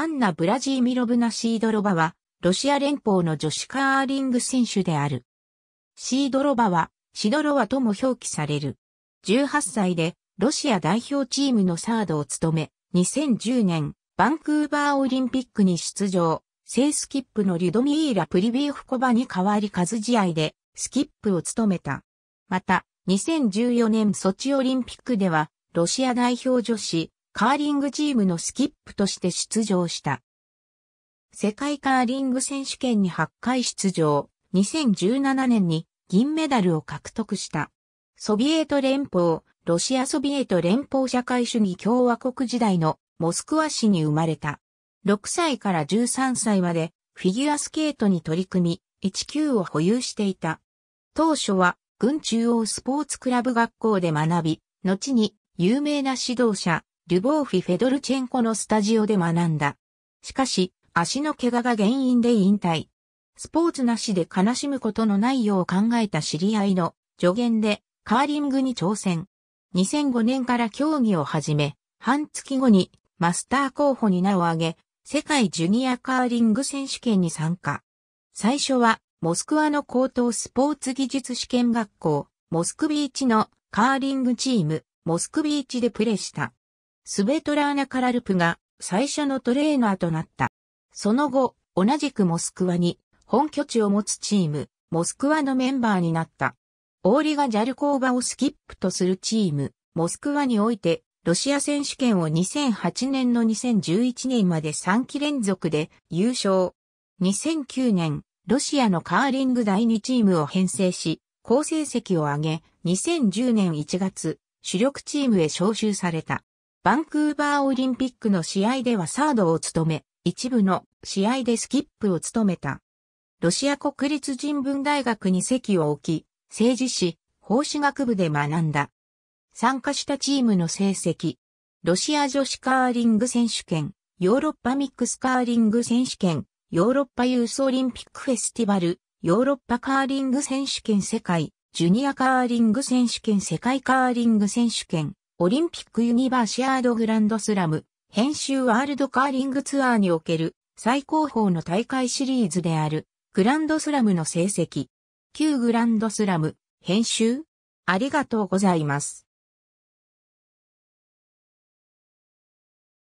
アンナ・ブラジーミロブナ・シードロバは、ロシア連邦の女子カーリング選手である。シードロバは、シドロワとも表記される。18歳で、ロシア代表チームのサードを務め、2010年、バンクーバーオリンピックに出場、正スキップのリュドミーラ・プリビーフコバに代わり数試合で、スキップを務めた。また、2014年ソチオリンピックでは、ロシア代表女子、カーリングチームのスキップとして出場した。世界カーリング選手権に8回出場、2017年に銀メダルを獲得した。ソビエト連邦、ロシアソビエト連邦社会主義共和国時代のモスクワ市に生まれた。6歳から13歳までフィギュアスケートに取り組み、1級を保有していた。当初は軍中央スポーツクラブ学校で学び、後に有名な指導者、ルボーフィ・フェドルチェンコのスタジオで学んだ。しかし、足の怪我が原因で引退。スポーツなしで悲しむことのないよう考えた知り合いの助言でカーリングに挑戦。2005年から競技を始め、半月後にマスター候補に名を挙げ、世界ジュニアカーリング選手権に参加。最初はモスクワの高等スポーツ技術試験学校、モスクビーチのカーリングチーム、モスクビーチでプレーした。スベトラーナ・カラルプが最初のトレーナーとなった。その後、同じくモスクワに本拠地を持つチーム、モスクワのメンバーになった。オーリガ・ジャルコーバをスキップとするチーム、モスクワにおいて、ロシア選手権を2008年の2011年まで3期連続で優勝。2009年、ロシアのカーリング第2チームを編成し、好成績を上げ、2010年1月、主力チームへ招集された。バンクーバーオリンピックの試合ではサードを務め、一部の試合でスキップを務めた。ロシア国立人文大学に席を置き、政治史、法史学部で学んだ。参加したチームの成績、ロシア女子カーリング選手権、ヨーロッパミックスカーリング選手権、ヨーロッパユースオリンピックフェスティバル、ヨーロッパカーリング選手権世界、ジュニアカーリング選手権世界カーリング選手権、オリンピックユニバーシアードグランドスラム、編集ワールドカーリングツアーにおける最高峰の大会シリーズである、グランドスラムの成績。旧グランドスラム、編集ありがとうございます。